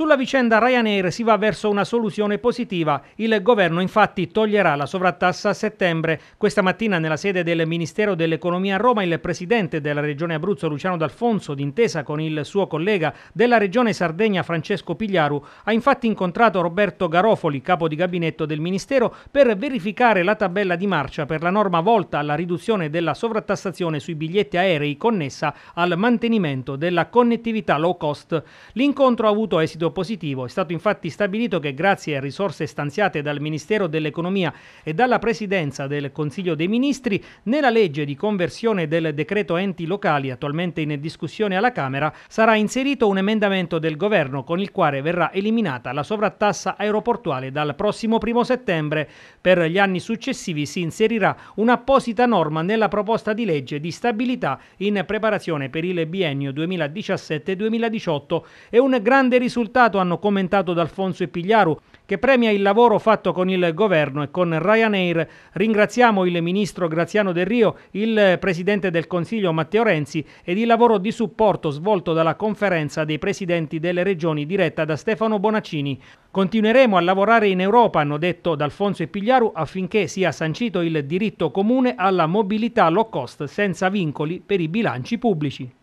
Sulla vicenda Ryanair si va verso una soluzione positiva. Il governo infatti toglierà la sovrattassa a settembre. Questa mattina nella sede del Ministero dell'Economia a Roma il presidente della Regione Abruzzo Luciano D'Alfonso, d'intesa con il suo collega della Regione Sardegna Francesco Pigliaru, ha infatti incontrato Roberto Garofoli, capo di gabinetto del Ministero, per verificare la tabella di marcia per la norma volta alla riduzione della sovrattassazione sui biglietti aerei connessa al mantenimento della connettività low cost. L'incontro ha avuto esito positivo. È stato infatti stabilito che grazie a risorse stanziate dal Ministero dell'Economia e dalla Presidenza del Consiglio dei Ministri, nella legge di conversione del decreto enti locali attualmente in discussione alla Camera sarà inserito un emendamento del Governo con il quale verrà eliminata la sovrattassa aeroportuale dal prossimo 1 settembre. Per gli anni successivi si inserirà un'apposita norma nella proposta di legge di stabilità in preparazione per il biennio 2017-2018 e un grande risultato risultato hanno commentato D'Alfonso e Pigliaru che premia il lavoro fatto con il governo e con Ryanair. Ringraziamo il ministro Graziano Del Rio, il presidente del Consiglio Matteo Renzi ed il lavoro di supporto svolto dalla conferenza dei presidenti delle regioni diretta da Stefano Bonaccini. Continueremo a lavorare in Europa, hanno detto D'Alfonso e Pigliaru, affinché sia sancito il diritto comune alla mobilità low cost senza vincoli per i bilanci pubblici.